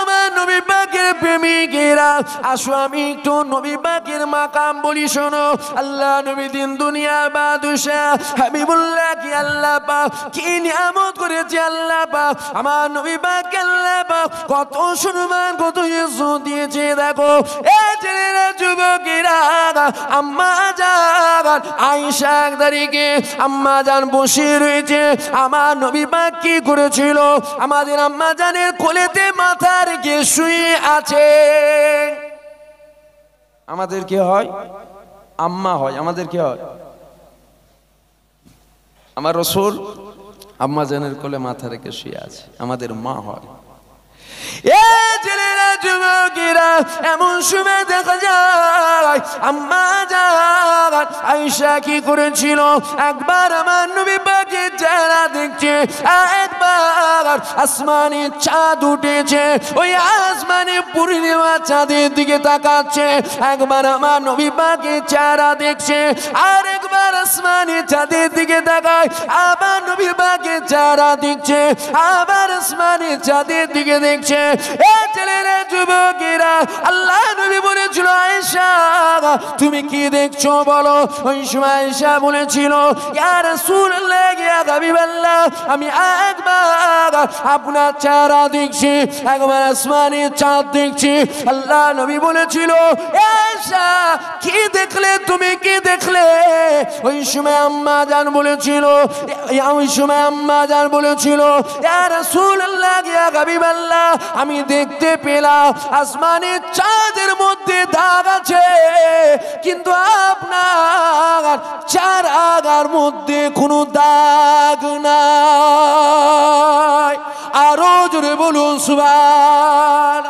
আমার নবী পাকের প্রেমিকেরা আসো আমি একটু নবী পাকের মাকাম বলি শোনো আল্লাহ নবী দিন দুনিয়া বাদুশা হাবিবুল্লাহ কত কত দিয়েছে দেখো আম্মা যান আম্মা যান বসে রয়েছে আমার নবী কি করেছিল আমাদের আম্মা জানের কোলেতে মাথা রেখে শুয়ে আছে আমাদের কি হয় আম্মা হয় আমাদের কি হয় আমার রসুল আম্মা জেনের কোলে মাথা রেখে শুয়ে আছে আমাদের মা হয় এমন সময় দেখা যায় আম্মা যান আয়সা কি করেছিল একবার আমার নবী পাকে যারা দেখছে একবার আসমানে চাঁদ উঠেছে ওই আসমানে পূর্ণিমা চাঁদের দিকে তাকাচ্ছে একবার আমার নবী পাকে চারা দেখছে আর একবার আসমানে চাঁদের দিকে তাকায় আবার নবী পাকে চারা দেখছে আবার আসমানে চাঁদের দিকে দেখছে বলেছে এ ছেলেরা যুবকেরা আল্লাহ নবী বলেছিল আয়েশা তুমি কি দেখছো বলো ওই সময় এসে বলেছিল আমি একবার আপনার চেহারা দেখছি একবার আসমানি চাঁদ দেখছি আল্লাহ নবী বলেছিল কি দেখলে তুমি কি দেখলে ওই সময় আম্মা যান বলেছিল ওই সময় আম্মা যান বলেছিল আমি দেখতে পেলাম আসমানের চাঁদের মধ্যে দাগ আছে কিন্তু আপনার চার আগার মধ্যে কোনো দাগ নাই আরো জোরে বলুন সুবার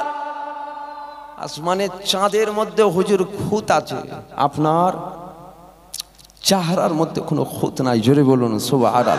আসমানের চাঁদের মধ্যে হুজুর খুঁত আছে আপনার চাহারার মধ্যে কোনো খুঁত নাই জোরে বলুন সুবাহ আল্লাহ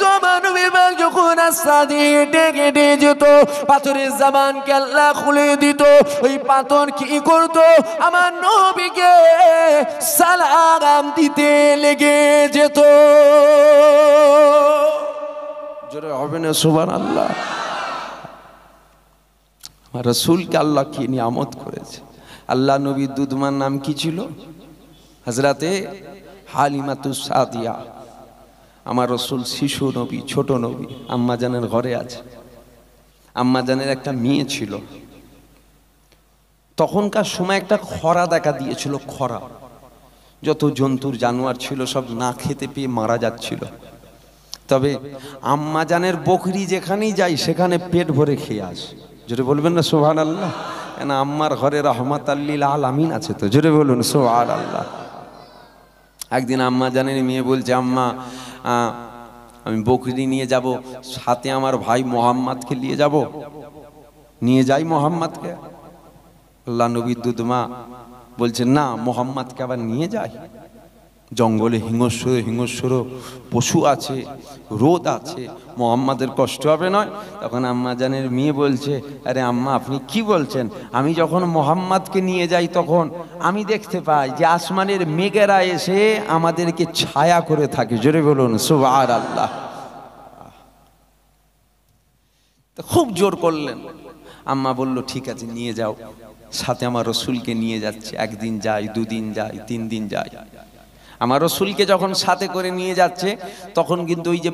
তাই তো যখন রাস্তা দিয়ে ডেকে যেত পাথরের জামান কেল্লা খুলে দিত ওই পাথর কি করত আমার নবীকে সালাম দিতে লেগে যেত জোরে হবে না সুবান আল্লাহ আমার রসুলকে আল্লাহ কি নিয়ামত করেছে আল্লাহ নবী দুধমার নাম কি ছিল হাজরাতে সাদিয়া আমার রসুল শিশু নবী ছোট নবী আম্মাজানের ঘরে আছে আম্মাজানের একটা মেয়ে ছিল তখনকার সময় একটা খরা দেখা দিয়েছিল খরা যত জন্তুর জানোয়ার ছিল সব না খেতে পেয়ে মারা যাচ্ছিল তবে আম্মাজানের বকরি যেখানেই যাই সেখানে পেট ভরে খেয়ে আস জোরে বলবেন না সোহান আল্লাহ কেন আম্মার ঘরে রহমাত আল্লিল আল আমিন আছে তো জোরে বলুন সোহান আল্লাহ একদিন আম্মা জানের মেয়ে বলছে আম্মা আমি বকরি নিয়ে যাব সাথে আমার ভাই মোহাম্মদকে নিয়ে যাব নিয়ে যাই মোহাম্মদকে আল্লাহ নবী দুধমা বলছেন না মোহাম্মদকে আবার নিয়ে যাই জঙ্গলে হিংস্র হিংস্র পশু আছে রোদ আছে মোহাম্মদের কষ্ট হবে নয় তখন আম্মা জানের মেয়ে বলছে আরে আম্মা আপনি কি বলছেন আমি যখন মোহাম্মদকে নিয়ে যাই তখন আমি দেখতে পাই যে আসমানের মেঘেরা এসে আমাদেরকে ছায়া করে থাকে জোরে বলুন সুবার আল্লাহ খুব জোর করলেন আম্মা বলল ঠিক আছে নিয়ে যাও সাথে আমার রসুলকে নিয়ে যাচ্ছে একদিন যাই দুদিন যাই তিন দিন যাই আমার রসুলকে যখন সাথে করে নিয়ে যাচ্ছে তখন কিন্তু ওই যে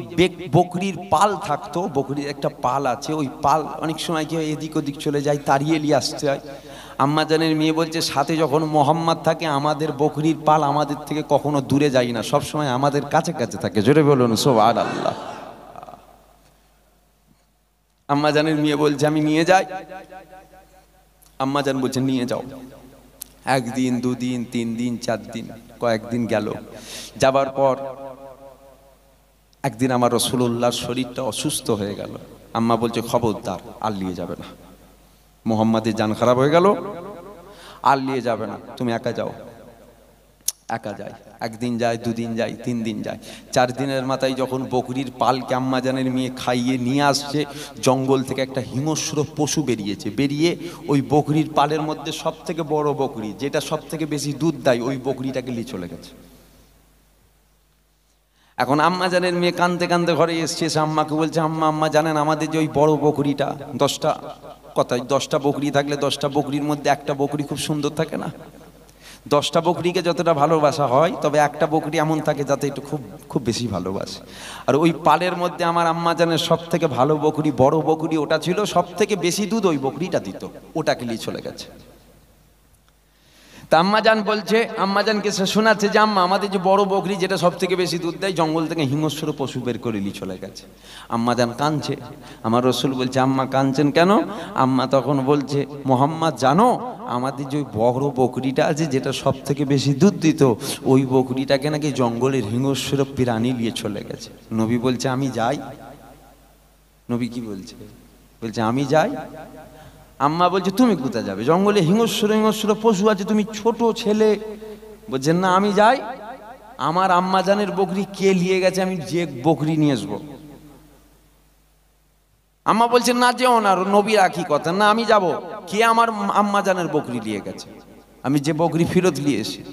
বকরির পাল থাকতো বকরির একটা পাল আছে ওই পাল অনেক সময় কেউ এদিক ওদিক চলে যায় তাড়িয়ে নিয়ে আসতে হয় আম্মাজানের মেয়ে বলছে সাথে যখন মোহাম্মদ থাকে আমাদের বকরির পাল আমাদের থেকে কখনো দূরে যায় না সব সময় আমাদের কাছে কাছে থাকে জোরে বলুন সব আর আল্লাহ আম্মাজানের মেয়ে বলছে আমি নিয়ে যাই আম্মাজান বলছে নিয়ে যাও একদিন দুদিন তিন দিন চার দিন কয়েকদিন গেল যাবার পর একদিন আমার রসুল্লাহর শরীরটা অসুস্থ হয়ে গেল আম্মা বলছে খবরদার আর নিয়ে যাবে না মোহাম্মদের যান খারাপ হয়ে গেল আর নিয়ে যাবে না তুমি একা যাও একা যায় একদিন যায় দুদিন যায় তিন দিন যায় চার দিনের মাথায় যখন বকরির পাল ক্যাম্মাজানের মেয়ে খাইয়ে নিয়ে আসছে জঙ্গল থেকে একটা হিংস্র পশু বেরিয়েছে বেরিয়ে ওই বকরির পালের মধ্যে সব থেকে বড় বকরি যেটা সব থেকে বেশি দুধ দেয় ওই বকরিটাকে নিয়ে চলে গেছে এখন আম্মা জানের মেয়ে কানতে কানতে ঘরে এসছে সে আম্মাকে বলছে আম্মা আম্মা জানেন আমাদের যে ওই বড় বকরিটা দশটা কথায় দশটা বকরি থাকলে দশটা বকরির মধ্যে একটা বকরি খুব সুন্দর থাকে না দশটা বকরিকে যতটা ভালোবাসা হয় তবে একটা বকরি এমন থাকে যাতে একটু খুব খুব বেশি ভালোবাসে আর ওই পালের মধ্যে আমার আম্মা জানের সব থেকে ভালো বকরি বড় বকরি ওটা ছিল সব থেকে বেশি দুধ ওই বকরিটা দিত ওটা কিলি চলে গেছে তা আম্মাজান বলছে আম্মাজানকে সে শোনাচ্ছে যে আম্মা আমাদের যে বড় বকরি যেটা সব থেকে বেশি দুধ দেয় জঙ্গল থেকে হিংস্র পশু বের করে নিয়ে চলে গেছে আম্মাজান কাঁদছে আমার রসুল বলছে আম্মা কাঁদছেন কেন আম্মা তখন বলছে মোহাম্মদ জানো আমাদের যে ওই বড় বকরিটা আছে যেটা সব থেকে বেশি দুধ দিত ওই বকরিটাকে নাকি জঙ্গলের হিংস্র প্রাণী নিয়ে চলে গেছে নবী বলছে আমি যাই নবী কি বলছে বলছে আমি যাই আম্মা বলছে তুমি কোথায় যাবে জঙ্গলে হিংস্র হিংস্র পশু আছে তুমি ছোট ছেলে বলছেন না আমি যাই আমার আম্মা জানের বকরি কে নিয়ে গেছে আমি যে বকরি নিয়ে আসবো আম্মা বলছেন না যেও না নবীর রাখি কথা না আমি যাব কে আমার আম্মা জানের বকরি নিয়ে গেছে আমি যে বকরি ফেরত নিয়ে এসেছি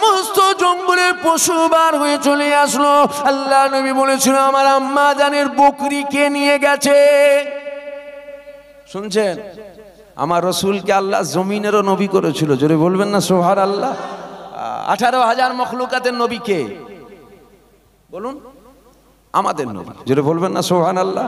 সমস্ত জঙ্গলে পশু বার হয়ে চলে আসলো আল্লাহ নবী বলেছিল আমার আম্মা জানের কে নিয়ে গেছে শুনছেন আমার রসুলকে আল্লাহ জমিনেরও নবী করেছিল জোরে বলবেন না সোহার আল্লাহ আঠারো হাজার মখলুকাতের কে বলুন আমাদের নবী জোরে বলবেন না সোহান আল্লাহ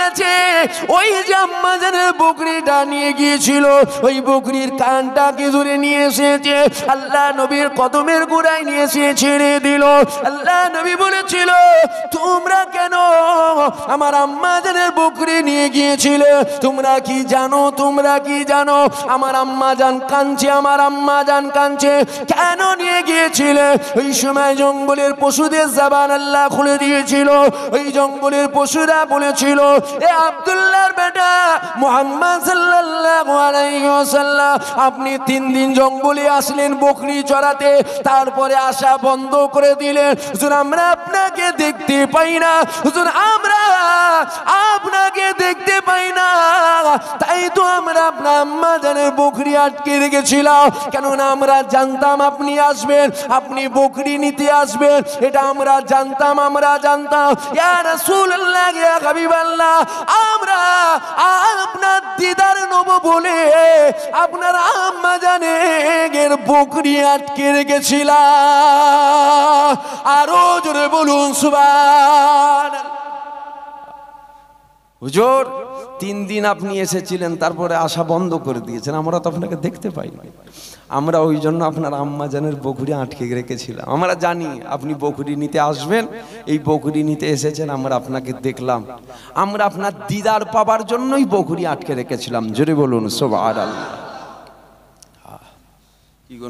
গেছে ওই যে আম্মাজানের বকরিটা নিয়ে গিয়েছিল ওই বকরির কানটা কিছুরে নিয়ে এসেছে আল্লাহ নবীর কদমের গোড়ায় নিয়ে এসে ছেড়ে দিল আল্লাহ নবী বলেছিল তোমরা কেন আমার আম্মাজানের বকরি নিয়ে গিয়েছিল তোমরা কি জানো তোমরা কি জানো আমার আম্মা জান কাঁদছে আমার আম্মা জান কাঁদছে কেন নিয়ে গিয়েছিল ওই সময় জঙ্গলের পশুদের জাবান আল্লাহ খুলে দিয়েছিল ওই জঙ্গলের পশুরা বলেছিল এ আবদুল্লাহর বেটা মোহাম্মদ সাল্লাল্লাহু আলাইহি ওয়াসাল্লাম আপনি তিন দিন জঙ্গলে আসলেন বকরি চড়াতে তারপরে আসা বন্ধ করে দিলেন হুজুর আমরা আপনাকে দেখতে পাই না হুজুর আমরা আপনাকে দেখতে পাই না তাই তো আমরা আপনার আম্মা জানের বকরি আটকে রেখেছিলাম কেননা আমরা জানতাম আপনি আসবেন আপনি বকরি নিতে আসবেন এটা আমরা জানতাম আমরা জানতাম ইয়া রাসূলুল্লাহ ইয়া হাবিবাল্লাহ আমরা আপনার দিদার নব বলে আপনার আম্মা জানে এর বকরি আটকে রেখেছিলাম আরো জোরে বলুন সুবান হুজুর তিন দিন আপনি এসেছিলেন তারপরে আসা বন্ধ করে দিয়েছেন আমরা তো আপনাকে দেখতে পাই না আমরা ওই জন্য আপনার আম্মাজানের বকুরি আটকে রেখেছিলাম আমরা জানি আপনি বকুরি নিতে আসবেন এই বকুরি নিতে এসেছেন আমরা আপনাকে দেখলাম আমরা আপনার দিদার পাবার জন্যই বকুরি আটকে রেখেছিলাম জোরে বলুন সব আর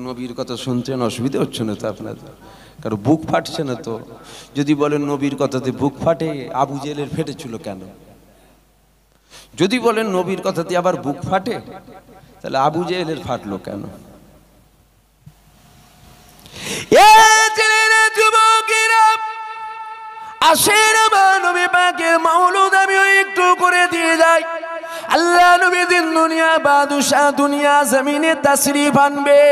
নবীর কথা শুনছেন অসুবিধা হচ্ছে না তো আপনার কারণ বুক ফাটছে না তো যদি বলেন নবীর কথাতে বুক ফাটে আবু জেলের ফেটেছিল কেন যদি বলেন নবীর কথাতে আবার বুক ফাটে তাহলে আবু জেহেলের ফাটলো কেন আসের মানবী পাকের মাউলুদ আমি একটু করে দিয়ে যাই আল্লাহ নবী দিন দুনিয়া বাদুশা দুনিয়া জমিনে তাসরিফ আনবে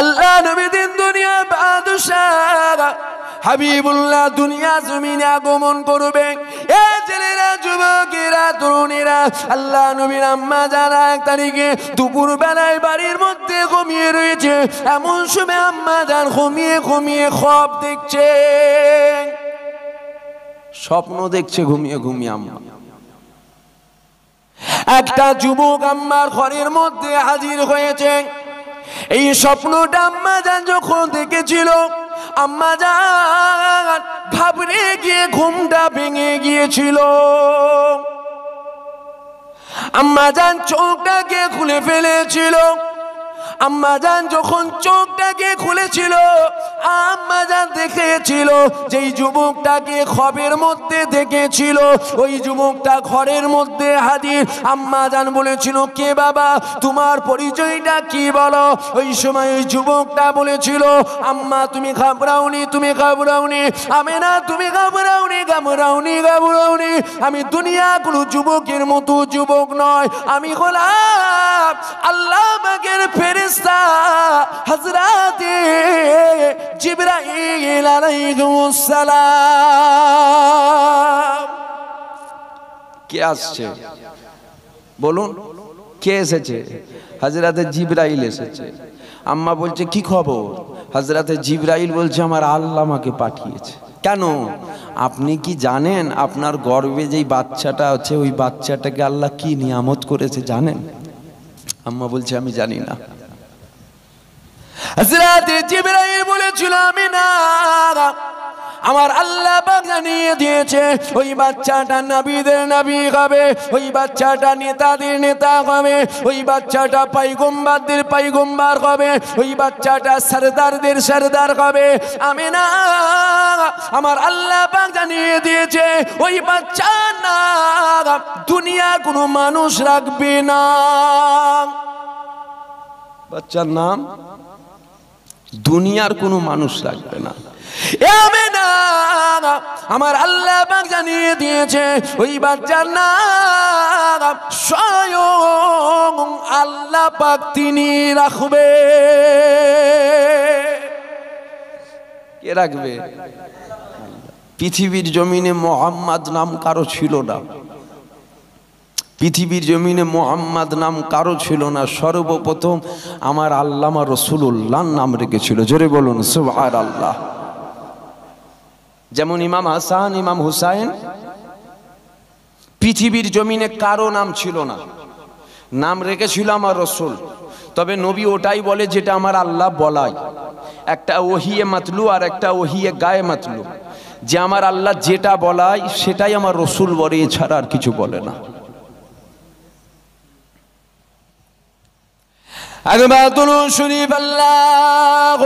আল্লাহ নবীদিন দুনিয়া বাদশাহ হাবিবুল্লাহ দুনিয়া জমিনে আগমন করবে এ ছেলেরা যুবকেরা তরুণীরা আল্লাহ নবীর আম্মা যারা এক তারিখে দুপুর বেলায় বাড়ির মধ্যে ঘুমিয়ে রয়েছে এমন সময় আম্মা যার ঘুমিয়ে ঘুমিয়ে খব দেখছে স্বপ্ন দেখছে ঘুমিয়ে ঘুমিয়ে আম্মা একটা যুবক আম্মার ঘরের মধ্যে হাজির হয়েছে এই স্বপ্নটা আম্মা যান যখন দেখেছিল আম্মা যান ঘাবড়ে গিয়ে ঘুমটা ভেঙে গিয়েছিল আম্মা যান চোখটাকে খুলে ফেলেছিল আম্মাজান যখন চোখটাকে খুলেছিল আম্মাজান দেখেছিল যেই যুবকটাকে খবের মধ্যে দেখেছিল ওই যুবকটা ঘরের মধ্যে হাজির আম্মাজান বলেছিল কে বাবা তোমার পরিচয়টা কি বলো ওই সময় ওই যুবকটা বলেছিল আম্মা তুমি ঘাবড়াওনি তুমি ঘাবড়াওনি আমি না তুমি ঘাবড়াওনি ঘাবড়াওনি ঘাবড়াওনি আমি দুনিয়া কোনো যুবকের মতো যুবক নয় আমি হলাম আল্লাহ আমাকে ফেরে ফেরেস্তা হজরাতে জিব্রাইল আলাইহিসসালাম কে আসছে বলুন কে এসেছে হাজরাতে জিব্রাইল এসেছে আম্মা বলছে কি খবর হাজরাতে জিব্রাইল বলছে আমার আল্লাহ আমাকে পাঠিয়েছে কেন আপনি কি জানেন আপনার গর্বে যেই বাচ্চাটা আছে ওই বাচ্চাটাকে আল্লাহ কি নিয়ামত করেছে জানেন আম্মা বলছে আমি জানি না বলেছিল আমি না আমার আল্লাহ জানিয়ে দিয়েছে ওই বাচ্চাটা নবীদের নবী হবে ওই বাচ্চাটা নেতাদের নেতা হবে ওই বাচ্চাটা পাইগম্বারদের পাইগম্বার হবে ওই বাচ্চাটা সরদারদের সরদার হবে আমি না আমার আল্লাহ জানিয়ে দিয়েছে ওই বাচ্চা না দুনিয়া কোনো মানুষ রাখবে না বাচ্চার নাম দুনিয়ার কোনো মানুষ লাগবে না আমার আল্লাহ জানিয়ে দিয়েছে ওই বাচ্চার নাম স্বয়ং আল্লাহ পাক তিনি রাখবে কে রাখবে পৃথিবীর জমিনে মোহাম্মদ নাম কারো ছিল না পৃথিবীর জমিনে মোহাম্মদ নাম কারো ছিল না সর্বপ্রথম আমার আল্লামা রসুল্লাহর নাম রেখেছিল জোরে বলুন সুভার আল্লাহ যেমন ইমাম হাসান ইমাম হুসাইন পৃথিবীর জমিনে কারো নাম ছিল না নাম রেখেছিল আমার রসুল তবে নবী ওটাই বলে যেটা আমার আল্লাহ বলাই একটা ওহিয়ে মাতলু আর একটা ওহিয়ে গায়ে মাতলু যে আমার আল্লাহ যেটা বলাই সেটাই আমার রসুল বলে এছাড়া আর কিছু বলে না একবার তুলুন শুনি পাল্লাহ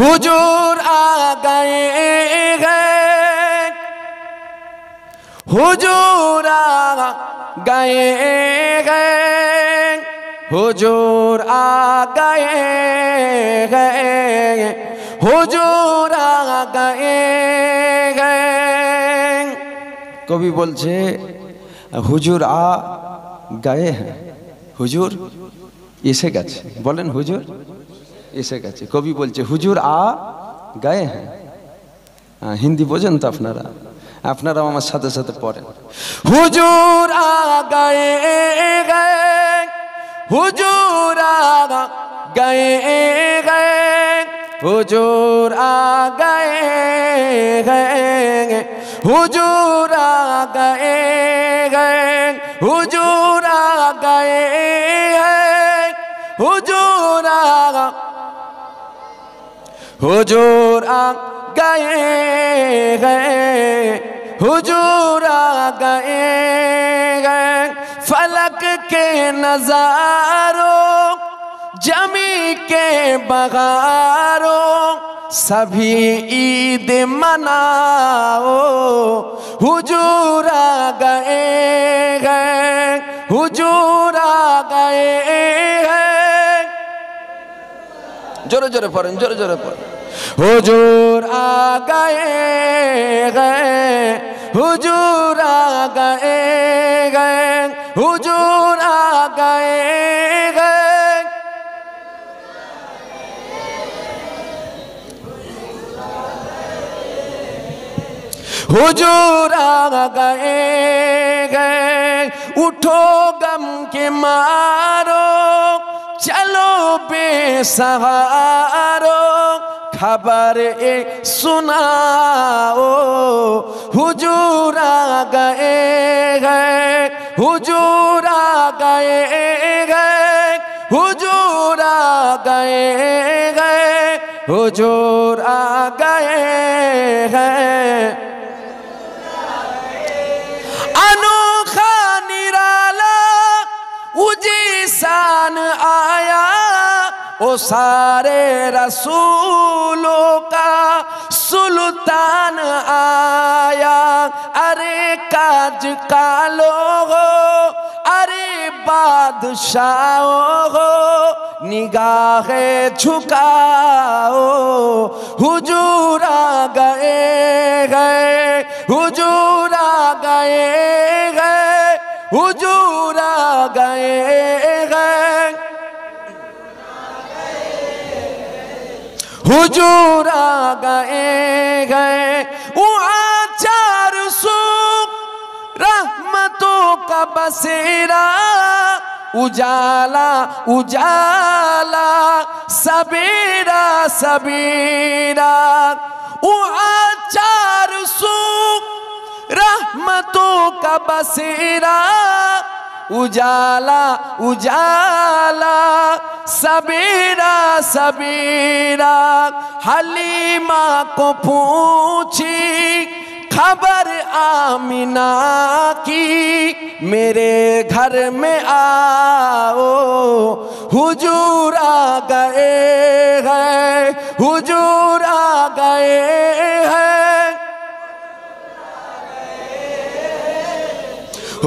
হুজুর আগায় হুজুর আগা গায়ে হুজুর আ গায়ে হুজুর আ গায়ে কবি বলছে হুজুর আ গায়ে হ্যাঁ, হুজুর এসে গেছে বলেন হুজুর এসে গেছে কবি বলছে হুজুর আ গায়ে হ্যাঁ হিন্দি বোঝেন তো আপনারা আপনারাও আমার সাথে সাথে পড়েন হুজুর গায়ে গায়ে হুজুর গায়ে গায়ে হুজুর গায়ে গায়ে হুজুর গায়ে গায়ে হুজুর গায়ে হুজুর হুজুর গায়ে গায়ে حجور گئے فلک کے نظاروں جمی کے بغاروں سبھی عید مناؤ حجور آ گئے گئے حجور آ گئے جور جور پڑھیں جور جور پڑھیں حجور آ گئے گئے حجور آ گئے گئے حجور آ گئے گئے حجور آ گئے گئے اٹھو گم کے مارو چلو بے سہارو خبر ایک سناؤ حجور آ گئے گئے حجور آ گئے گئے حجور آ گئے گئے حجور آ گئے گئے او سارے رسولوں کا سلطان آیا ارے کاج کا لوگو ارے بادشاہوں ہو نگاہیں ہو حجور آ گئے گئے حجور آ گئے حجور آ گئے گئے چار سو رحمتوں کا بسیرا اجالا اجالا سبیرا سبیرا وہاں چار سو رحمتوں کا بسیرا اجالا اجالا سبیرا سبیرا حلیمہ کو پوچھی خبر آمینہ کی میرے گھر میں آؤ حجور آ گئے ہے حجور آ گئے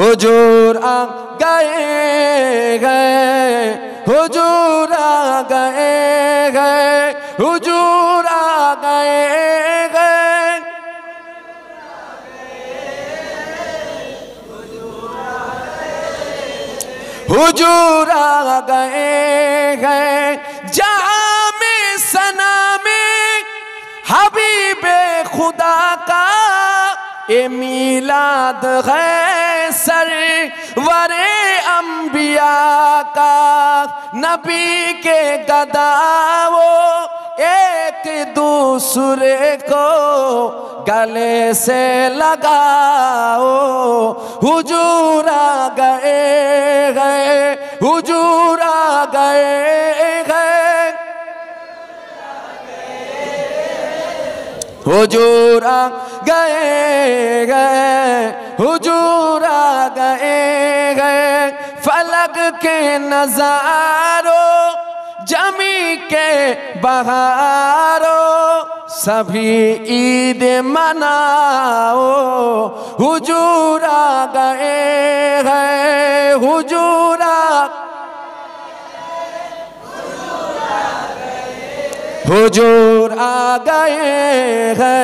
حجور آ گئے گئے حجور آ گئے گئے حجور گئے گئے حجور گئے گئے جہاں میں سنا میں حبیب خدا کا یہ میلاد ہے سر ورے انبیاء کا نبی کے گدا وہ ایک دوسرے کو گلے سے لگاؤ حجور گئے گئے حجور آ گئے گئے حجور آ گئے گئے حجور کے نظارو جمی کے بہارو سبھی عید مناؤ حجور آ گئے حجور حجور آ گئے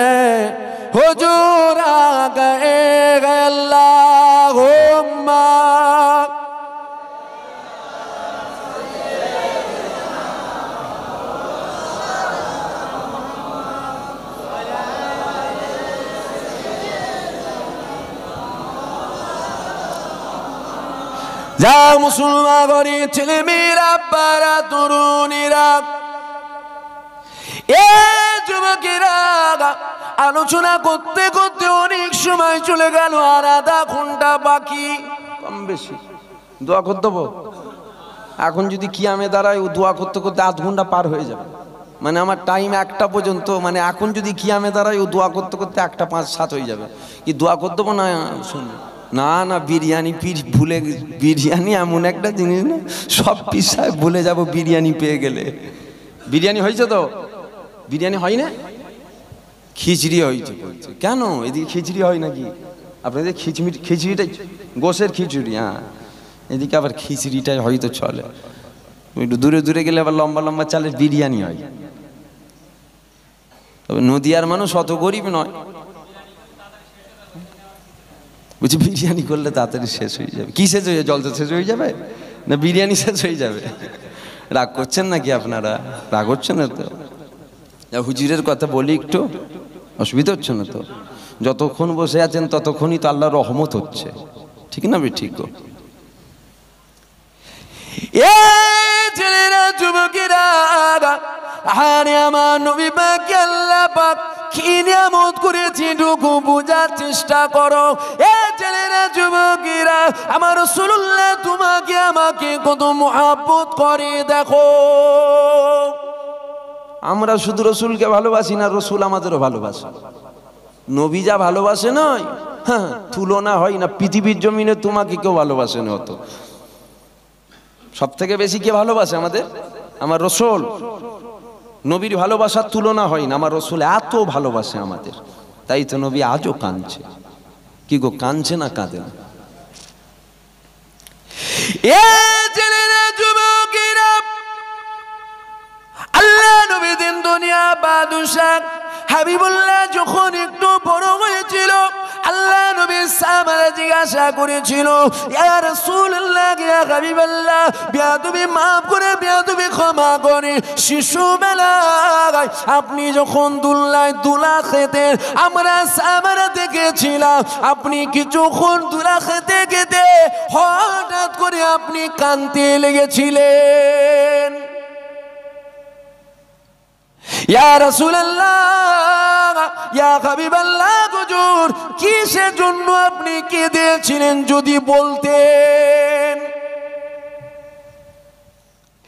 حجور آ گئے ہوما যা মুসলমান ঘরে ছেলে মেয়েরা পারা তরুণীরা এ যুবকেরা আলোচনা করতে করতে অনেক সময় চলে গেল আর আধা ঘন্টা বাকি কম বেশি দোয়া করতে দেবো এখন যদি কিয়ামে দাঁড়ায় ও দোয়া করতে করতে আধ ঘন্টা পার হয়ে যাবে মানে আমার টাইম একটা পর্যন্ত মানে এখন যদি কিয়ামে দাঁড়ায় ও দোয়া করতে করতে একটা পাঁচ সাত হয়ে যাবে কি দোয়া করতে দেবো না শুনবো না না বিরিয়ানি পিস ভুলে বিরিয়ানি এমন একটা জিনিস না সব পিস ভুলে যাব বিরিয়ানি পেয়ে গেলে বিরিয়ানি হয়েছে তো বিরিয়ানি হয় না খিচড়ি হয়েছে বলছে কেন এদিকে খিচড়ি হয় নাকি আপনাদের খিচমিট খিচড়িটাই গোসের খিচুড়ি হ্যাঁ এদিকে আবার খিচড়িটাই হয়তো চলে একটু দূরে দূরে গেলে আবার লম্বা লম্বা চালের বিরিয়ানি হয় তবে নদীয়ার মানুষ অত গরিব নয় বলছি বিরিয়ানি করলে তাড়াতাড়ি শেষ হয়ে যাবে কী শেষ হয়ে যাবে জল তো শেষ হয়ে যাবে না বিরিয়ানি শেষ হয়ে যাবে রাগ করছেন নাকি আপনারা রাগ হচ্ছেন না তো হুজুরের কথা বলি একটু অসুবিধা হচ্ছে না তো যতক্ষণ বসে আছেন ততক্ষণই তো আল্লাহর রহমত হচ্ছে ঠিক না ভাই ঠিক ছেলেরা আরে আমার নবী বোঝার চেষ্টা করো ছেলেরা আমার তোমাকে আমাকে কত মহাব্বত করে দেখো আমরা শুধু রসুলকে ভালোবাসি না রসুল আমাদেরও ভালোবাসে নবী যা ভালোবাসে নয় হ্যাঁ তুলনা হয় না পৃথিবীর জমিনে তোমাকে কেউ ভালোবাসেন অত সব থেকে বেশি কে ভালোবাসে আমাদের আমার রসুল নবীর ভালোবাসার তুলনা হয় না আমার রসুল এত ভালোবাসে আমাদের তাই তো নবী আজও কাঁদছে কি গো কাঁদছে না কাঁদে না আল্লাহ নবী দুনিয়া বাদুশাক হাবিবুল্লাহ যখন একটু বড় হয়েছিল আল্লাহ নবী সাহাবারা জিজ্ঞাসা করেছিল ইয়া রাসূলুল্লাহ ইয়া হাবিবাল্লাহ তুমি maaf করে তুমি ক্ষমা করে শিশুবেলায় আপনি যখন দুল্লায় দুলা খেতে আমরা সাহাবারা দেখেছিলাম আপনি কিছুক্ষণ দুলা খেতে খেতে হঠাৎ করে আপনি কানতে লেগেছিলেন ইয়া রাসূলুল্লাহ ইয়া হাবিবাল্লাহ হুজুর কিসের জন্য আপনি কেঁদেছিলেন যদি বলতেন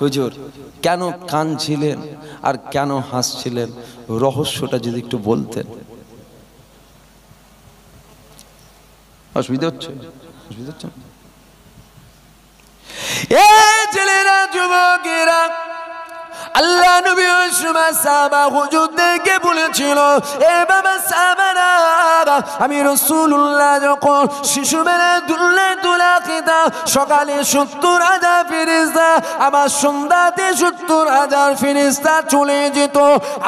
হুজুর কেন কানছিলেন আর কেন হাসছিলেন রহস্যটা যদি একটু বলতেন অসুবিধা হচ্ছে অসুবিধা হচ্ছে এ ছেলেরা যুবকেরা আল্লাহ নবী ওসমা হুজুর দেখে বলেছিল এ বাবা সাহাবারা আমি রসুল্লাহ যখন শিশু শিশুবেলা দুললে দুলা খেতা সকালে সত্তর হাজার ফেরিস্তা আবার সন্ধ্যাতে সত্তর হাজার ফেরিস্তা চলে যেত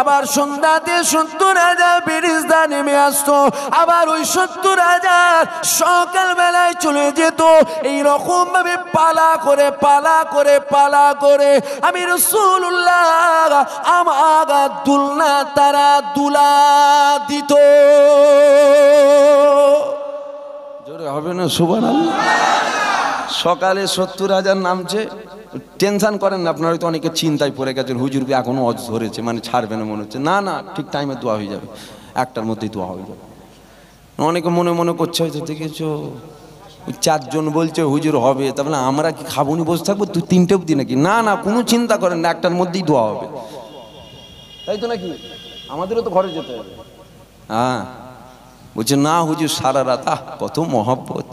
আবার সন্ধ্যাতে সত্তর হাজার ফেরিস্তা নেমে আসতো আবার ওই সত্তর হাজার সকালবেলায় চলে যেত ভাবে পালা করে পালা করে পালা করে আমি রসুল্লাহ আমার দুলনা তারা দুলা দিত জোরে হবে না সুবান সকালে সত্তর হাজার নামছে টেনশন করেন না আপনারা হয়তো অনেকে চিন্তায় পড়ে গেছেন হুজুরকে এখনও অজ ধরেছে মানে ছাড়বে না মনে হচ্ছে না না ঠিক টাইমে দোয়া হয়ে যাবে একটার মধ্যেই দোয়া হয়ে যাবে অনেকে মনে মনে করছে হয়তো দেখেছো চারজন বলছে হুজুর হবে তাহলে আমরা কি খাবো নি বসে থাকবো তুই তিনটে অবধি নাকি না না কোনো চিন্তা করেন না একটার মধ্যেই দোয়া হবে তাই তো নাকি আমাদেরও তো ঘরে যেতে হবে হ্যাঁ বলছে না হুজুর সারা রাত আহ কত মহব্বত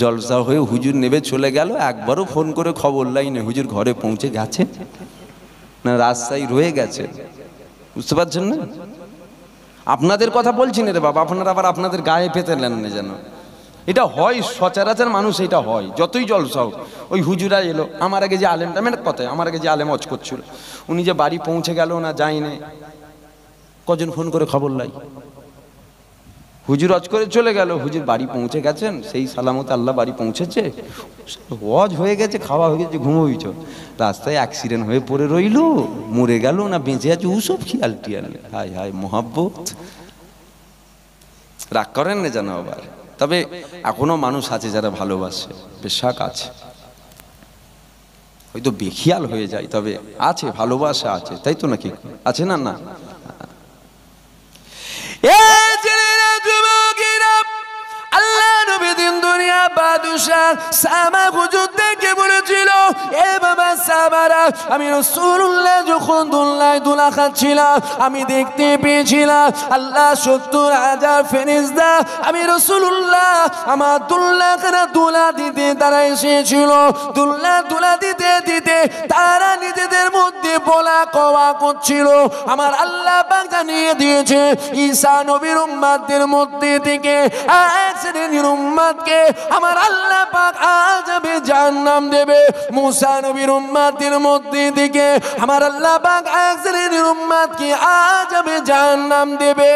জলসা হয়ে হুজুর নেবে চলে গেল একবারও ফোন করে খবর লাইনে হুজুর ঘরে পৌঁছে গেছে না রাস্তায় রয়ে গেছে বুঝতে পারছেন না আপনাদের কথা বলছি না রে বাবা আপনারা আবার আপনাদের গায়ে পেতে নেন না যেন এটা হয় সচরাচর মানুষ এটা হয় যতই জলসা হোক ওই হুজুরা এলো আমার আগে যে আলেমটা মানে কথায় আমার আগে যে আলেম অজ করছিল উনি যে বাড়ি পৌঁছে গেল না যাই কজন ফোন করে খবর লাই হুজুর অজ করে চলে গেল হুজুর বাড়ি পৌঁছে গেছেন সেই সালামত আল্লাহ বাড়ি পৌঁছেছে হজ হয়ে গেছে খাওয়া হয়ে গেছে ঘুমোইছ রাস্তায় অ্যাক্সিডেন্ট হয়ে পড়ে রইল মরে গেল না বেঁচে আছে ওসব খেয়াল টিয়াল হায় হায় মহাব্বত রাগ করেন না জানো আবার তবে এখনো মানুষ আছে যারা ভালোবাসে বেশাক আছে হয়তো বেখিয়াল হয়ে যায় তবে আছে ভালোবাসা আছে তাই তো নাকি আছে না না আল্লাহ দুনিয়া বাদুশাহ সামা বলেছিল এ বাবা আমি রসুল্লাহ যখন দুলা খাচ্ছিলাম আমি দেখতে পেয়েছিলাম আল্লাহ সত্তর হাজার ফেরিজদা আমি রসুল্লাহ আমার দুল্লা খানা দুলা দিতে তারা এসেছিল দুল্লা দুলা দিতে দিতে তারা নিজেদের মধ্যে বলা কওয়া করছিল আমার আল্লাহ পাক জানিয়ে দিয়েছে ঈশা নবীর উম্মাদের মধ্যে থেকে এক শ্রেণীর উম্মাদকে আমার আল্লাহ পাক আজাবে জাহান্নাম দেবে মুসা নবীর উম্মাদের মধ্যে দিকে আমার আল্লাহ পাক এক শ্রেণীর উম্মাদকে আজাবে জাহান্নাম দেবে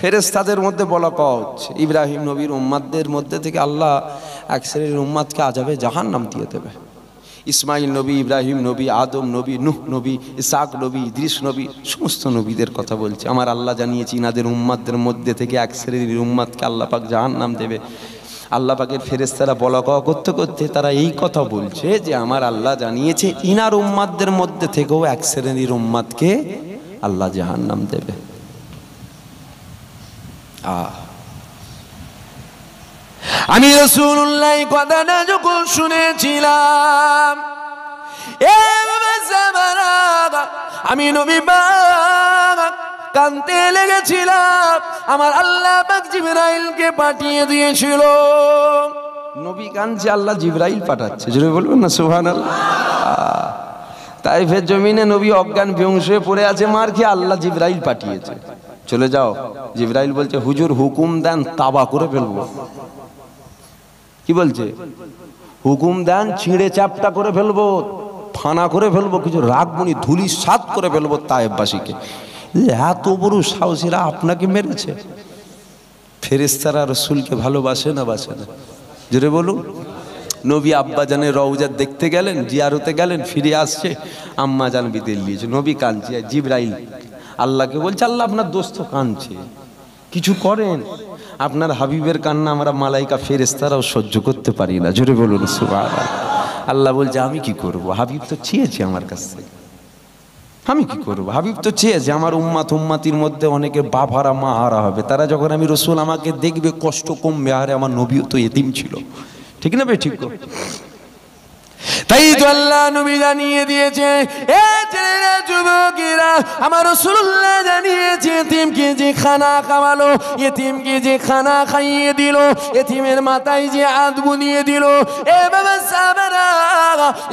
ফেরেস্তাদের মধ্যে বলা কচ ইব্রাহিম নবীর উম্মাদদের মধ্যে থেকে আল্লাহ এক শ্রেণীর উম্মাদকে আজাবে জাহান্নাম দিয়ে দেবে ইসমাইল নবী ইব্রাহিম নবী আদম নবী নুহ নবী ইসাক নবী ইদ্রিস নবী সমস্ত নবীদের কথা বলছে আমার আল্লাহ জানিয়েছি ইনাদের উম্মাদের মধ্যে থেকে এক শ্রেণীর উম্মাদকে আল্লাহ পাক জাহান নাম দেবে আল্লাহ পাকের ফেরেস্তারা বলা করতে করতে তারা এই কথা বলছে যে আমার আল্লাহ জানিয়েছে ইনার উম্মাদের মধ্যে থেকেও এক শ্রেণীর উম্মাদকে আল্লাহ জাহান নাম দেবে আহ আমি রসুল্লাহ কথাটা যখন শুনেছিলাম আমি নবী কানতে লেগেছিলাম আমার আল্লাহ জিবরাইলকে পাঠিয়ে দিয়েছিল নবী কানছে আল্লাহ জিবরাইল পাঠাচ্ছে যদি বলবেন না সুহান তাই ফের জমিনে নবী অজ্ঞান বিংশ হয়ে পড়ে আছে মার খেয়ে আল্লাহ জিবরাইল পাঠিয়েছে চলে যাও জিবরাইল বলছে হুজুর হুকুম দেন তাবা করে ফেলবো কি বলছে হুকুম দেন ছিঁড়ে চাপটা করে ফেলবো ফানা করে ফেলবো কিছু রাখবনি ধুলি সাত করে ফেলবো তায়েববাসীকে এত বড় সাহসীরা আপনাকে মেরেছে ফেরেস্তারা রসুলকে ভালোবাসে না বাসে না জোরে বলুন নবী আব্বাজানের রওজা দেখতে গেলেন জিয়ারতে গেলেন ফিরে আসছে আম্মা জান বিদেল দিয়েছে নবী কাঁদছে জিব্রাইল আল্লাহকে বলছে আল্লাহ আপনার দোস্ত কাঁদছে কিছু করেন আপনার হাবিবের কান্না আমরা মালাইকা ফেরেস্তারাও সহ্য করতে পারি না জোরে বলুন সুবাহ আল্লাহ বলছে আমি কি করব হাবিব তো চেয়েছে আমার কাছে আমি কি করব হাবিব তো চেয়েছে আমার উম্মাত উম্মাতির মধ্যে অনেকে বাভারা মা হারা হবে তারা যখন আমি রসুল আমাকে দেখবে কষ্ট কমবে আরে আমার নবীও তো এদিন ছিল ঠিক না বে ঠিক তাই তো আল্লাহ নবী জানিয়ে দিয়েছে এ ছেলেরা যুবকেরা আমার রসুল্লাহ জানিয়েছে এতিমকে যে খানা খাওয়ালো এতিমকে যে খানা খাইয়ে দিল এতিমের মাথায় যে হাত নিয়ে দিল এ বাবা সাবারা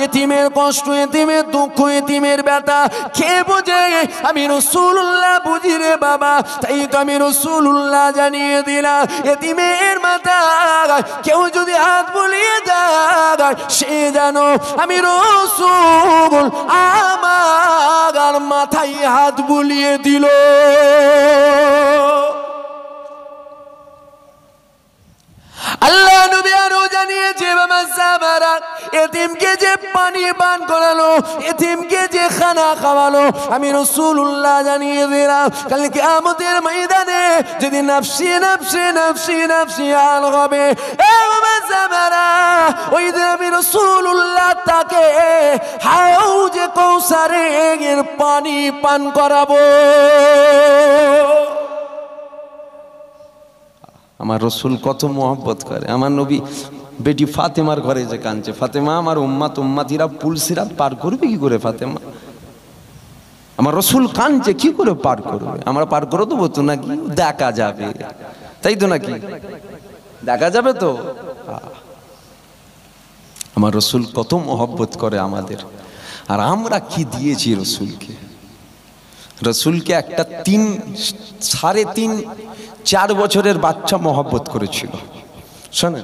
এতিমের কষ্ট এতিমের দুঃখ এতিমের ব্যথা কে বুঝে আমি রসুল্লাহ বুঝি রে বাবা তাই তো আমি রসুল্লাহ জানিয়ে দিলাম এতিমের মাথা কেউ যদি হাত বলিয়ে যায় সে যেন আমি রসুল আমার মাথায় হাত বুলিয়ে দিল আল্লাহ নবী আরো জানিয়েছে বাবা সাবারা এতিমকে যে পানি পান করালো এতিমকে যে খানা খাওয়ালো আমি রসুল্লাহ জানিয়ে দিলাম কালকে আমাদের ময়দানে যদি নাফসি নাফসি নাফসি নাফসি আল হবে এ বাবা সাহাবারা ওই দিন আমি রসুল্লাহ তাকে হাউ যে কৌসারে এর পানি পান করাবো আমার রসুল কত মহব্বত করে আমার নবী বেটি ফাতেমার ঘরে যে কাঁদছে ফাতেমা আমার উম্মাত উম্মাতিরা পুলসিরা পার করবে কি করে ফাতেমা আমার রসুল কাঁদছে কি করে পার করবে আমরা পার করে দেবো তো নাকি দেখা যাবে তাই তো নাকি দেখা যাবে তো আমার রসুল কত মহব্বত করে আমাদের আর আমরা কি দিয়েছি রসুলকে রসুলকে একটা তিন সাড়ে তিন চার বছরের বাচ্চা মহব্বত করেছিল শোনেন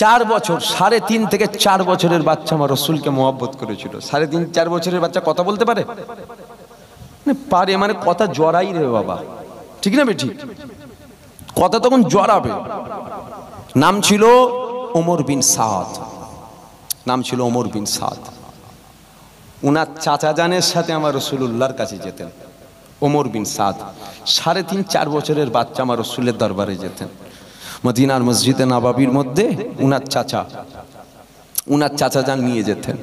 চার বছর সাড়ে তিন থেকে চার বছরের বাচ্চা আমার রসুলকে মহব্বত করেছিল সাড়ে তিন চার বছরের বাচ্চা কথা বলতে পারে মানে পারে মানে কথা জড়াই রে বাবা ঠিক না বেঠি কথা তখন জড়াবে নাম ছিল ওমর বিন সাদ নাম ছিল ওমর বিন সাদ উনার চাচা জানের সাথে আমার রসুলুল্লাহর কাছে যেতেন ওমর বিন সাদ সাড়ে তিন চার বছরের বাচ্চা আমার রসুলের দরবারে যেতেন মদিনার মসজিদে নাবাবির মধ্যে উনার চাচা উনার চাচা যান নিয়ে যেতেন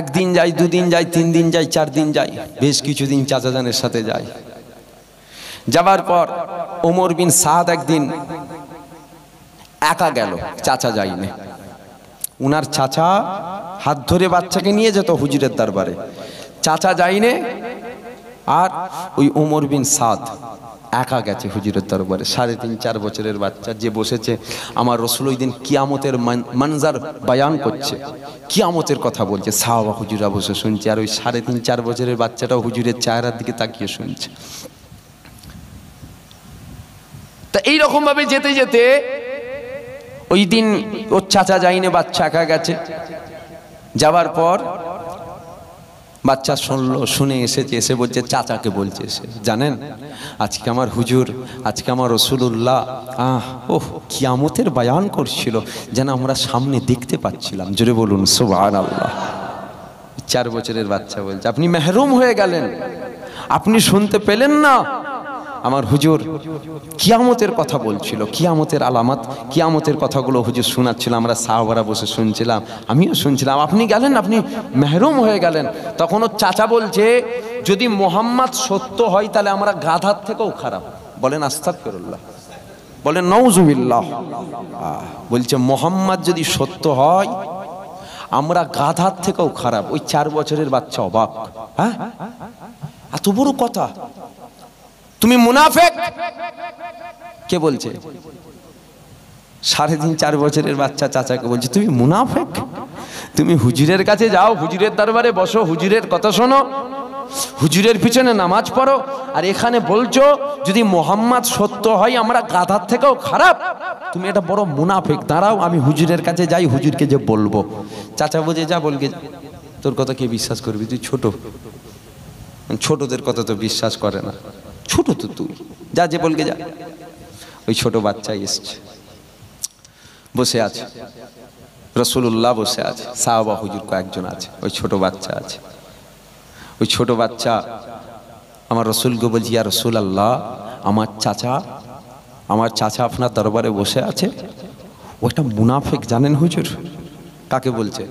একদিন যাই দুদিন যাই তিন দিন যাই চার দিন যাই বেশ কিছুদিন চাচা যানের সাথে যাই যাবার পর ওমর বিন সাদ একদিন একা গেল চাচা যাইনি উনার চাচা হাত ধরে বাচ্চাকে নিয়ে যেত হুজুরের দরবারে চাচা যাইনে আর ওই ওমর বিন সাদ একা গেছে হুজুরের দরবারে সাড়ে তিন চার বছরের বাচ্চা যে বসেছে আমার রসুল ওই দিন কিয়ামতের মানজার বায়ান করছে কিয়ামতের কথা বলছে সাহাবা হুজুরা বসে শুনছে আর ওই সাড়ে তিন চার বছরের বাচ্চাটাও হুজুরের চেহারার দিকে তাকিয়ে শুনছে তা ভাবে যেতে যেতে ওই দিন ওর চাচা যাইনে বাচ্চা একা গেছে যাবার পর বাচ্চা শুনলো শুনে এসেছে এসে বলছে চাচাকে বলছে সে জানেন আজকে আমার হুজুর আজকে আমার রসুলুল্লাহ আহ ওহ কিয়ামতের বায়ান করছিল যেন আমরা সামনে দেখতে পাচ্ছিলাম জোরে বলুন সুবাহ আল্লাহ চার বছরের বাচ্চা বলছে আপনি মেহরুম হয়ে গেলেন আপনি শুনতে পেলেন না আমার হুজুর কিয়ামতের কথা বলছিল কিয়ামতের আলামত কিয়ামতের কথাগুলো হুজুর শোনাচ্ছিল আমরা সাহাবারা বসে শুনছিলাম আমিও শুনছিলাম আপনি গেলেন আপনি মেহরুম হয়ে গেলেন তখন ওর চাচা বলছে যদি মোহাম্মদ সত্য হয় তাহলে আমরা গাধার থেকেও খারাপ বলেন আস্তাক ফেরুল্লাহ বলেন নৌজুবিল্লাহ বলছে মোহাম্মদ যদি সত্য হয় আমরা গাধার থেকেও খারাপ ওই চার বছরের বাচ্চা অবাক হ্যাঁ এত বড় কথা তুমি মুনাফেক কে বলছে সাড়ে তিন চার বছরের বাচ্চা চাচাকে বলছে তুমি মুনাফেক তুমি হুজুরের কাছে যাও হুজুরের দরবারে বসো হুজুরের কথা শোনো হুজুরের পিছনে নামাজ পড়ো আর এখানে বলছো যদি মোহাম্মদ সত্য হয় আমরা গাধার থেকেও খারাপ তুমি এটা বড় মুনাফেক দাঁড়াও আমি হুজুরের কাছে যাই হুজুরকে যে বলবো চাচা বুঝে যা বলকে তোর কথা কে বিশ্বাস করবি তুই ছোট ছোটদের কথা তো বিশ্বাস করে না ছোট তো তুই যা যে বলকে যা ওই ছোট বাচ্চা এসছে বসে আছে রসুল্লাহ বসে আছে সাহবা হুজুর কয়েকজন আছে ওই ছোট বাচ্চা আছে ওই ছোট বাচ্চা আমার রসুল বলছি ইয়া রসুল আল্লাহ আমার চাচা আমার চাচা আপনার দরবারে বসে আছে ওটা মুনাফেক জানেন হুজুর কাকে বলছে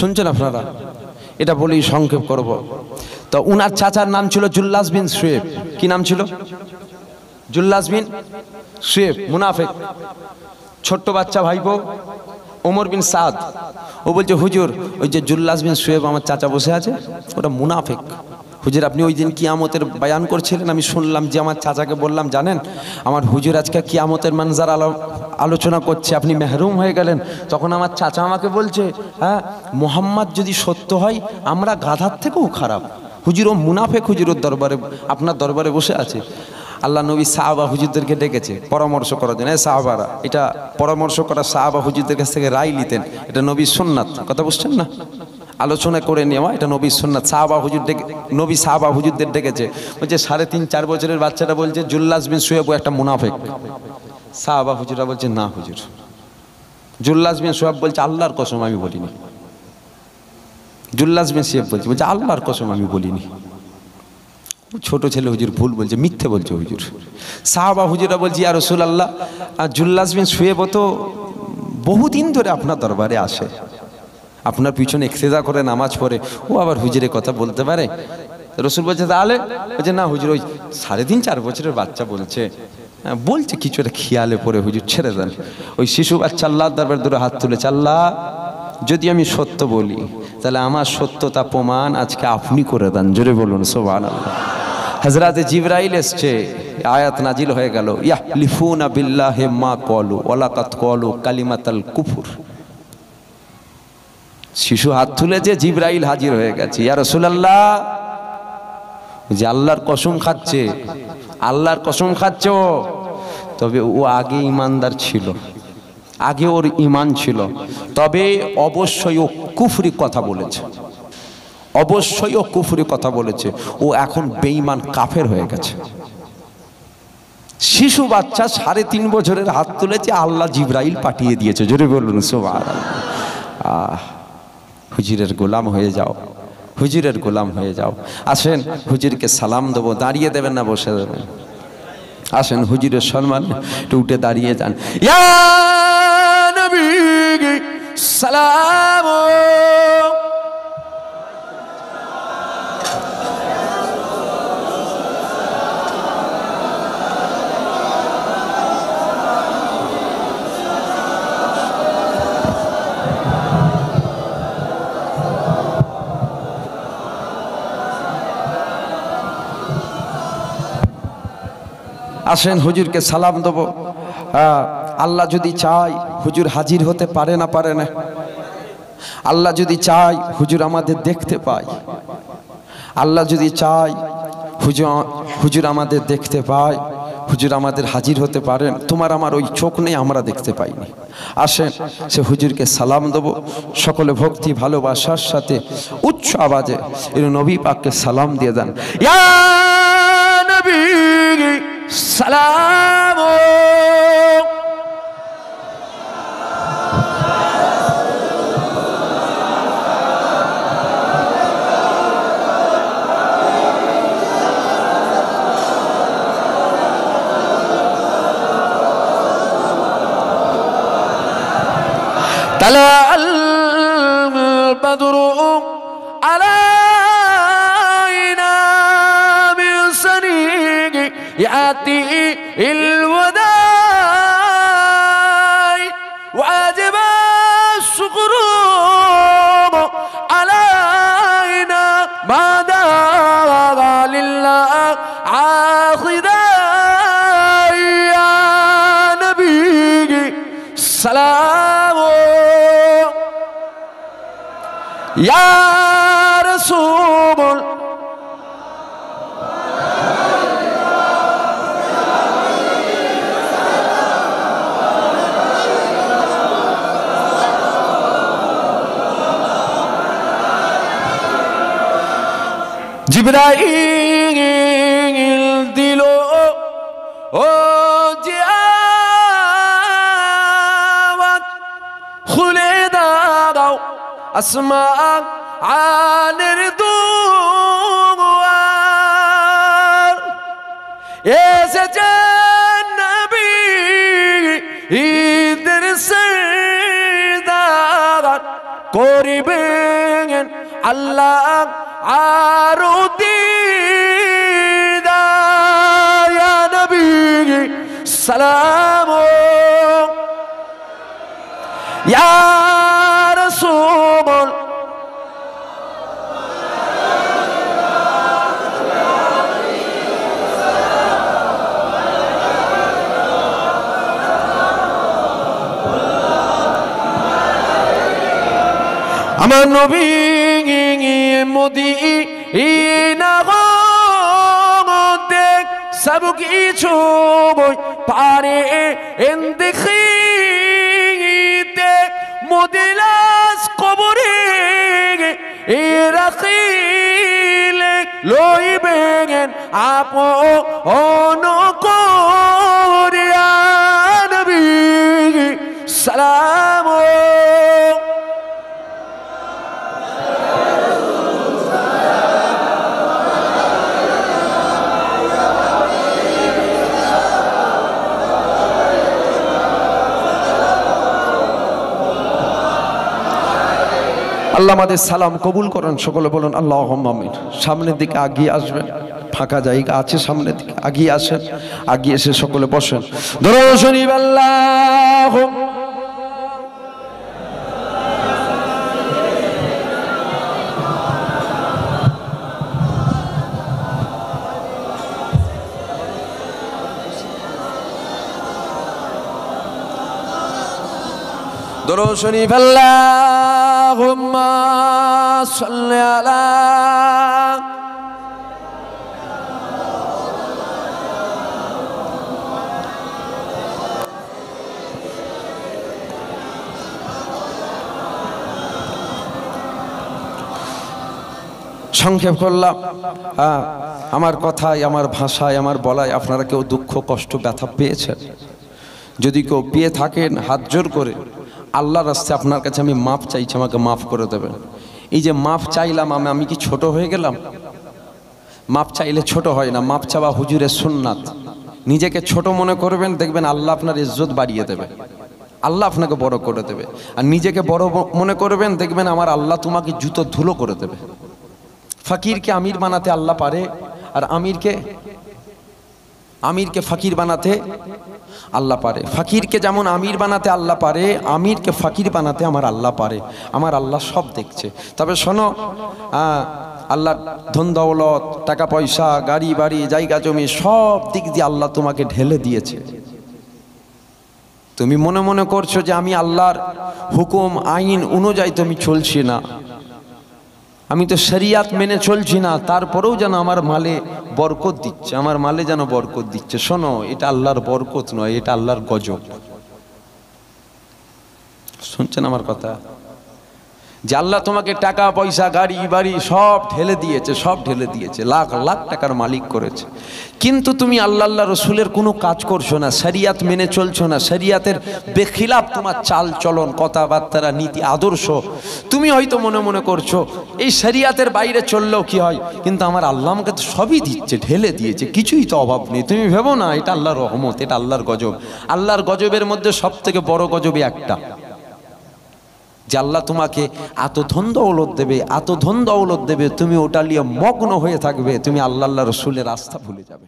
শুনছেন আপনারা এটা বলি সংক্ষেপ করব তো উনার চাচার নাম ছিল জুল্লাস বিন সুয়েব কি নাম ছিল জুল্লাস বিন সুয়েব মুনাফেক ছোট্ট বাচ্চা ভাইপো ওমর বিন সাদ ও বলছে হুজুর ওই যে জুল্লাস বিন সুয়েব আমার চাচা বসে আছে ওটা মুনাফেক হুজুর আপনি ওই দিন কিয়ামতের বায়ান করছিলেন আমি শুনলাম যে আমার চাচাকে বললাম জানেন আমার হুজুর আজকে কিয়ামতের মানজার আলো আলোচনা করছে আপনি মেহরুম হয়ে গেলেন তখন আমার চাচা আমাকে বলছে হ্যাঁ মোহাম্মদ যদি সত্য হয় আমরা গাধার থেকেও খারাপ হুজুর ও মুনাফে হুজুরের দরবারে আপনার দরবারে বসে আছে আল্লাহ নবী সাহাবা হুজুরদেরকে ডেকেছে পরামর্শ করার জন্য সাহাবারা এটা পরামর্শ করা সাহাবা হুজুরদের কাছ থেকে রায় নিতেন এটা নবী সোননাথ কথা বুঝছেন না আলোচনা করে নেওয়া এটা নবী সুন্নাত সাহাবা হুজুর ডেকে নবী সাহাবা হুজুরদের ডেকেছে বলছে সাড়ে তিন চার বছরের বাচ্চাটা বলছে জুল্লাস বিন সুয়েবু একটা মুনাফেক সাহাবা হুজুরা বলছে না হুজুর জুল্লাস বিন সোয়াব বলছে আল্লাহর কসম আমি বলিনি জুল্লাস বিন সিয়াব বলছে বলছে আল্লাহর কসম আমি বলিনি ছোট ছেলে হুজুর ভুল বলছে মিথ্যে বলছে হুজুর সাহাবা হুজুরা বলছি আর রসুল আল্লাহ আর জুল্লাস বিন সুয়েব তো বহুদিন ধরে আপনার দরবারে আসে আপনার পিছনে এক্সেজা করে নামাজ পড়ে ও আবার হুজুরে কথা বলতে পারে রসুল বলছে তাহলে বলছে না হুজুর ওই সাড়ে তিন চার বছরের বাচ্চা বলছে হ্যাঁ, বলছে কিছু একটা খেয়ালে পড়ে হুজুর ছেড়ে দেন ওই শিশু বাচ্চা আল্লাহ দরবার দূরে হাত তুলেছে আল্লাহ যদি আমি সত্য বলি তাহলে আমার সত্যতা প্রমাণ আজকে আপনি করে দেন জোরে বলুন সোবান আল্লাহ হজরাতে জিব্রাইল এসছে আয়াত নাজিল হয়ে গেল ইয়াহ লিফুনা বিল্লাহে মা কলু ওলাকাত কলু কালিমাতাল কুফুর শিশু হাত তুলেছে জিব্রাইল হাজির হয়ে গেছে ইয়া রসুলাল্লাহ যে আল্লাহর কসম খাচ্ছে আল্লাহর কসম খাচ্ছে ও তবে ও আগে ইমানদার ছিল আগে ওর ইমান ছিল তবে অবশ্যই ও কুফরি কথা বলেছে অবশ্যই ও কুফরি কথা বলেছে ও এখন বেঈমান কাফের হয়ে গেছে শিশু বাচ্চা সাড়ে তিন বছরের হাত তুলেছে আল্লাহ জিব্রাইল পাঠিয়ে দিয়েছে জোরে বলুন সোমা আহ হুজুরের গোলাম হয়ে যাও হুজুরের গোলাম হয়ে যাও আসেন হুজুরকে সালাম দেবো দাঁড়িয়ে দেবেন না বসে দেবেন আসেন হুজুরের সম্মান একটু উঠে দাঁড়িয়ে যান সালাম আসেন হুজুরকে সালাম দেব হ্যাঁ, আল্লাহ যদি চাই হুজুর হাজির হতে পারে না পারে না আল্লাহ যদি চাই হুজুর আমাদের দেখতে পায় আল্লাহ যদি চাই হুজুর হুজুর আমাদের দেখতে পায় হুজুর আমাদের হাজির হতে পারেন তোমার আমার ওই চোখ নেই আমরা দেখতে পাইনি আসেন সে হুজুরকে সালাম দেব সকলে ভক্তি ভালোবাসার সাথে উচ্চ আওয়াজে এর নবী পাককে সালাম দিয়ে দেন ইয়া سلام تلا البدر الوداع وعجب الشغروب علينا ما دار لله عاصدا يا نبي سلام يا জিব্রাইল দিল ও জিয়াবাত খুলে দাও আসমা আলের দুয়ার এসেছে করিবেন আল্লাহ دا يا نبي سلام يا رسول الله الله mudinagonde sabuki chuboy pare endikhite mudilas qoburige irakhile loibengen apo onok আল্লাহ আমাদের সালাম কবুল করেন সকলে বলেন আল্লাহ আমিন সামনের দিকে আগিয়ে আসবেন ফাঁকা জায়গা আছে সামনের দিকে আগিয়ে আসেন আগিয়ে এসে সকলে বসেন ধরো শরীফ আল্লাহ اللهم صل على সংক্ষেপ করলাম আমার কথায় আমার ভাষায় আমার বলায় আপনারা কেউ দুঃখ কষ্ট ব্যথা পেয়েছেন যদি কেউ পেয়ে থাকেন হাত জোর করে আল্লাহর রাস্তায় আপনার কাছে আমি মাফ চাইছি আমাকে মাফ করে দেবেন এই যে মাফ চাইলাম আমি আমি কি ছোট হয়ে গেলাম মাপ চাইলে ছোট হয় না মাপ চাওয়া হুজুরের সুন্নাত নিজেকে ছোট মনে করবেন দেখবেন আল্লাহ আপনার ইজ্জত বাড়িয়ে দেবে আল্লাহ আপনাকে বড় করে দেবে আর নিজেকে বড় মনে করবেন দেখবেন আমার আল্লাহ তোমাকে জুতো ধুলো করে দেবে ফাকিরকে আমির বানাতে আল্লাহ পারে আর আমিরকে আমিরকে ফাকির বানাতে আল্লাহ পারে ফাকিরকে যেমন আমির বানাতে আল্লাহ পারে আমিরকে ফাকির বানাতে আমার আল্লাহ পারে আমার আল্লাহ সব দেখছে তবে শোনো আল্লাহ ধন দৌলত টাকা পয়সা গাড়ি বাড়ি জায়গা জমি সব দিক দিয়ে আল্লাহ তোমাকে ঢেলে দিয়েছে তুমি মনে মনে করছো যে আমি আল্লাহর হুকুম আইন অনুযায়ী তুমি চলছি না আমি তো শরিয়াত মেনে চলছি না তারপরেও যেন আমার মালে বরকত দিচ্ছে আমার মালে যেন বরকত দিচ্ছে শোনো এটা আল্লাহর বরকত নয় এটা আল্লাহর গজব শুনছেন আমার কথা যে আল্লাহ তোমাকে টাকা পয়সা গাড়ি বাড়ি সব ঢেলে দিয়েছে সব ঢেলে দিয়েছে লাখ লাখ টাকার মালিক করেছে কিন্তু তুমি আল্লাহ আল্লাহ রসুলের কোনো কাজ করছো না শরিয়াত মেনে চলছো না শরিয়াতের বেখিলাপ তোমার চাল চলন কথাবার্তারা নীতি আদর্শ তুমি হয়তো মনে মনে করছো এই শরিয়াতের বাইরে চললেও কি হয় কিন্তু আমার আল্লাহ আমাকে তো সবই দিচ্ছে ঢেলে দিয়েছে কিছুই তো অভাব নেই তুমি ভেবো না এটা আল্লাহর রহমত এটা আল্লাহর গজব আল্লাহর গজবের মধ্যে সব থেকে বড় গজবই একটা যে আল্লাহ তোমাকে এত ধন দৌলত দেবে এত ধন দৌলত দেবে তুমি ওটা নিয়ে মগ্ন হয়ে থাকবে তুমি আল্লাহ আল্লাহ রসুলের আস্থা ভুলে যাবে